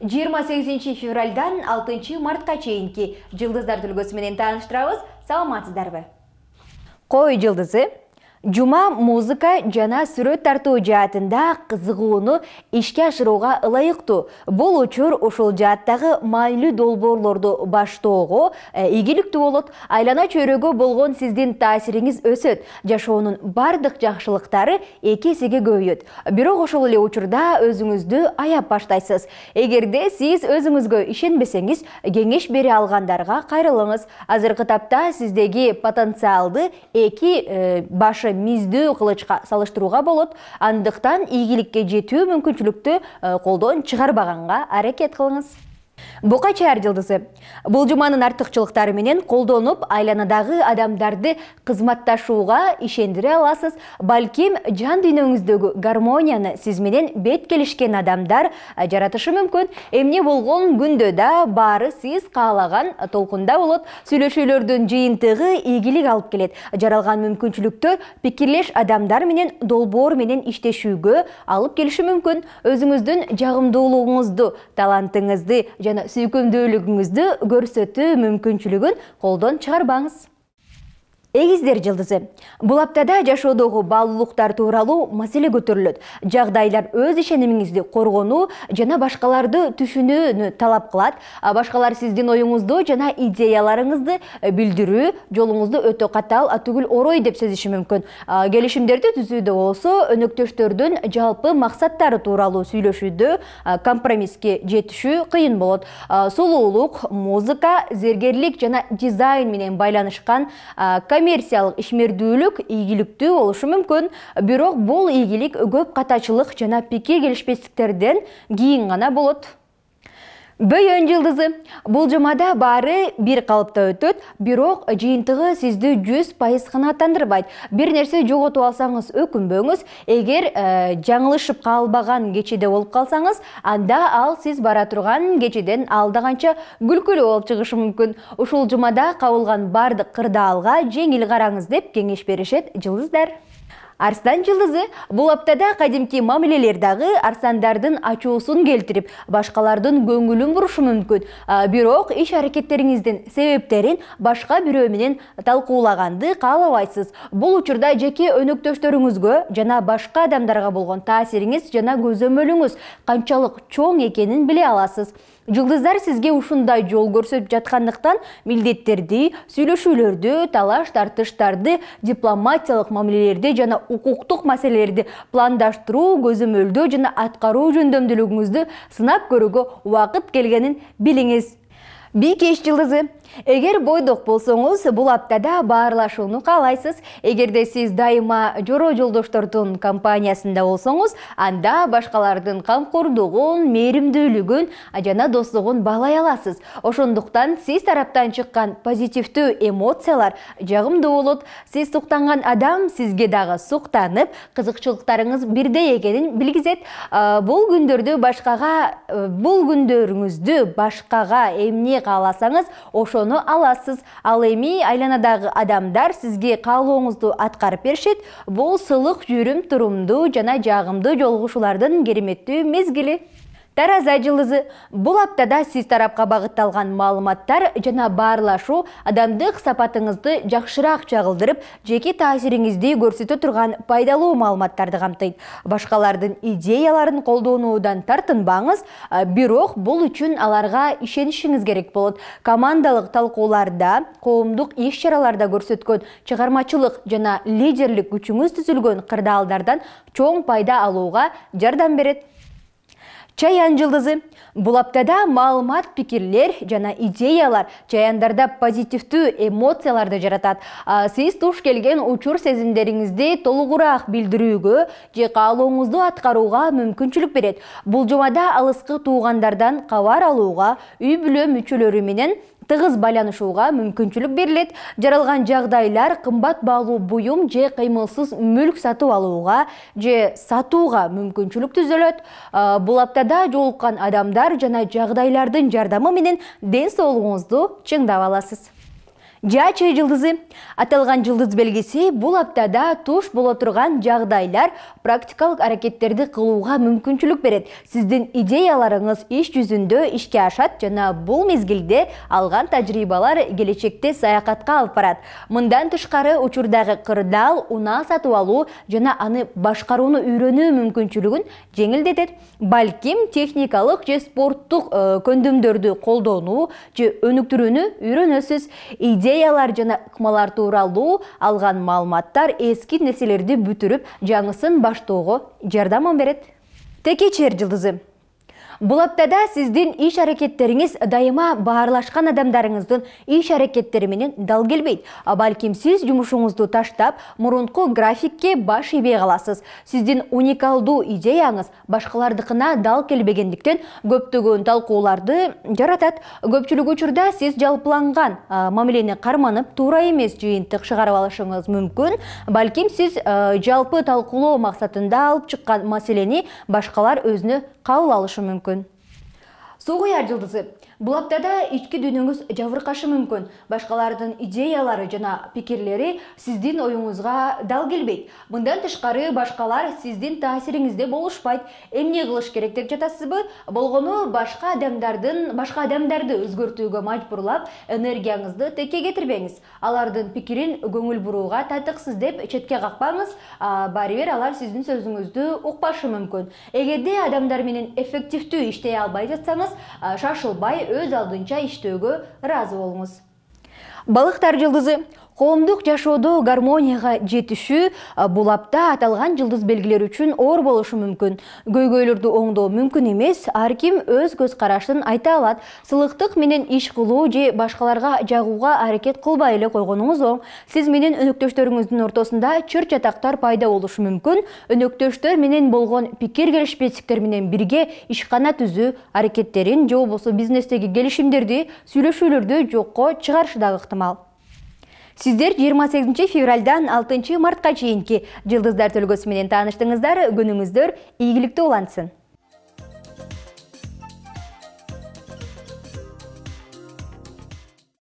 28 февралдан 6 мартқа чейінке жылдыздар түлгісіменен менен сауаматыздар сауматыздарбы. Қой жылдызы жума музыка жана сүрөт тартуу жаатында кызыгууну ишке ашырууга ылайыктуу бул учур ушул жааттагы маанилүү долбоорлорду баштоого э, ийгиликтүү болот айлана чөйрөгө болгон сиздин таасириңиз өсөт жашоонун бардык жакшылыктары эки эсеге көбөйөт бирок ошол эле учурда өзүңүздү аяп баштайсыз эгерде сиз өзүңүзгө ишенбесеңиз кеңеш бере алгандарга кайрылыңыз азыркы тапта сиздеги потенциалды эки э, башы миздүү кылычка салыштырууга болот андыктан ийгиликке жетүү мүмкүнчүлүктү э, колдон чыгарбаганга аракет кылыңыз Боқа шаар жылдызы болжуманын артыкчылыктары менен қолдонып айланадағы адамдарды қызматташуға ишендіре аласыз балким жан дүйнөңүздөгү гармонияны сізменен бет келишкен адамдар жаратышы мүмкін, эмне болгон күндө да бары сіз қалаған толқында болот сүйлөшүүлөрдүн жиынтығы ийгилик алып келет Жаралған мүмкіншілікті пикирлеш адамдар менен долбоор менен иштешүүгө алып келиши мүмкүн өзүңүздүн жагымдуулугуңузду талантыңызды жана сүйкімдүүлүгүңүздү көрсөтүү мүмкүнчүлүгүн колдон чыгарбаңыз Эгиздер жылдызы. бул аптада жашоодогу баалуулуктар тууралуу маселе көтөрүлөт. Жагдайлар өз ишенимиңизди коргонуу жана башкаларды түшүнүүнү талап кылат. Башкалар сиздин оюңузду жана идеяларыңызды э, билдирүү жолуңузду өтө катаал түгүл орой деп сезиши мүмкүн. Келишимдерди түзүүдө болсо, өнөктөштөрдүн жалпы максаттары тууралуу сүйлөшүүдө компромисске жетишүү кыйын болот. Сулуулук, музыка, зергерлик жана дизайн менен байланышкан коммерциялык ишмердүүлүк ийгиликтүү болушу мүмкін бирок бул ийгилик көп катачылык жана пеке келішпестіктерден кийин ғана болот Бөй өн жылдызы. Бұл жұмада бары бір қалыпта өтөт, бирок жиынтығы сізді 100 пайыз қана тандырбайды. Бір нәрсе жоғыту алсаңыз бөңіз, егер ә, жаңылышып қалбаған кечеде олып қалсаңыз, анда ал сіз бара тұрған кечеден алдағанша гүлкілі олып шығышы мүмкін. Ушул жұмада қауылған барды қырда алға жеңіл қараңыз деп кеңеш берешет жылыздар. арстан жылдызы бул аптада кадимки мамилелер дагы арстандардын ачуусун келтирип башкалардын көңүлүн бурушу мүмкүн бирок иш аракеттериңиздин себептерин башка бирөө менен талкуулаганды каалабайсыз бул учурда жеке өнөктөштөрүңүзгө жана башка адамдарга болгон таасириңиз жана көзөмөлүңүз канчалык чоң экенин биле аласыз жылдыздар сизге ушундай жол көрсөтүп жаткандыктан милдеттерди сүйлөшүүлөрдү талаш тартыштарды дипломатиялык мамилелерди жана укуктук маселелерди пландаштыруу көзөмөлдөө жана аткаруу жөндөмдүүлүгүңүздү сынап көрүүгө убакыт келгенин билиңиз бийкеч жылдызы эгер бойдок болсоңуз бул аптада баарлашууну каалайсыз эгерде сиз дайыма жороо жолдоштордун компаниясында болсоңуз анда башкалардын камкордугун мээримдүүлүгүн жана достугун баалай аласыз ошондуктан сиз тараптан чыккан позитивдүү эмоциялар жагымдуу болот сиз суктанган адам сизге дагы суктанып кызыкчылыктарыңыз бирдей экенин билгизет бул күндөрдү башкага э, бул күндөрүңүздү башкага эмне қаласаңыз, ошоны аласыз ал эми айланадағы адамдар сізге қалуыңызды атқарып беришет бұл сылық жүрім тұрымды, жана жағымды жолугушуулардын кереметті мезгілі. тараза жылызы. бул аптада сиз тарапка багытталган маалыматтар жана баарлашуу адамдык сапатыңызды жакшыраак чагылдырып жеке таасириңизди көрсөтө турган пайдалуу маалыматтарды камтыйт башкалардын идеяларын колдонуудан тартынбаңыз бирок бул үчүн аларга ишенишиңиз керек болот командалык талкууларда коомдук иш чараларда көрсөткөн чыгармачылык жана лидерлик күчүңүз түзүлгөн кырдаалдардан чоң пайда алууга жардам берет чаян жылдызы бул аптада маалымат пикирлер жана идеялар чаяндарда позитивдүү эмоцияларды жаратат сиз туш келген учур сезимдериңизди толугураак билдирүүгө же каалооңузду аткарууга мүмкүнчүлүк берет бул жумада алыскы туугандардан кабар алууга үй бүлө мүчөлөрү менен тығыз байланышуға мүмкіншілік берілет. жаралған жағдайлар қымбат баалуу бұйым, же қимылсыз мүлк сатып алуға же сатуға мүмкіншілік түзүлөт ә, Бұл аптада жолуккан адамдар жана жағдайлардың жардамы менен ден соолугуңузду чыңдап аласыз Жачы жылдызы аталған жылдыз белгиси бұл аптада туш бола турган жағдайлар практикалық аракеттерди кылууга мүмкүнчүлүк берет Сіздің идеяларыңыз иш жүзінді ишке ашат жана бұл мезгилде алған тажрыйбалар келечекте саяқатқа алып барат мындан тышкары учурдагы қырдал унаа сатып жана аны башкарууну үйрөнүү мүмкүнчүлүгүн жеңилдетет балким техникалық же спорттық көндімдерді колдонуу же өнүктүрүүнү үйренесіз. идея идеялар жана ыкмалар тууралуу алган маалыматтар эски нерселерди бүтүрүп жаңысын баштоого жардамын берет текечер жылдызы Бұл аптада сіздің иш әрекеттеріңіз дайыма бағарлашқан адамдарыңыздың иш әрекеттеріменен дал келбейді. Балким сіз жұмышыңызды таштап, мұрынқы графикке баш ебей қаласыз. Сіздің уникалды идеяңыз башқалардықына дал келбегендіктен көптігін талқуларды жаратат. Көпчілік учурда сіз жалпыланған мамелені қарманып тура емес жүйінтік шығарып алышыңыз мүмкін. Балким сіз жалпы талқылау мақсатында алып шыққан мәселені башқалар өзіне алышы мүмкін мүмкін суу куяр бул аптада ички дүйнөңүз жабыркашы мүмкүн башкалардын идеялары жана пикирлери сиздин оюңузга дал келбейт мындан тышкары башкалар сиздин таасириңизде болушпайт эмне кылыш керек деп жатасызбы болгону башка адамдардын башка адамдарды өзгөртүүгө мажбурлап энергияңызды текке кетирбеңиз алардын пикирин көңүл бурууга татыксыз деп четке какпаңыз баары бир алар сиздин сөзүңүздү укпашы мүмкүн эгерде адамдар менен эффективдүү иштей албай жатсаңыз шашылбай өз алдынча иштөөгө разы болуңуз балыктар жылдызы коомдук жашоодо гармонияга жетишүү бул апта аталган жылдыз белгилер үчүн оор болушу мүмкүн көйгөйлөрдү оңдоо мүмкүн эмес ар ким өз көз карашын айта алат сылыктык менен иш кылуу же башкаларга жагууга аракет кылбай эле койгонуңуз оң сиз менен өнөктөштөрүңүздүн ортосунда чыр чатактар пайда болушу мүмкүн өнөктөштөр менен болгон пикир келишпестиктер менен бирге ишкана түзүү аракеттерин же болбосо бизнестеги келишимдерди сүйлөшүүлөрдү жокко чыгарышы дагы ыктымал Сіздер 28 февральдан 6 мартқа чейінке жылдыздар түлгісіменен таныштыңыздар, күніңіздер егілікті олансын.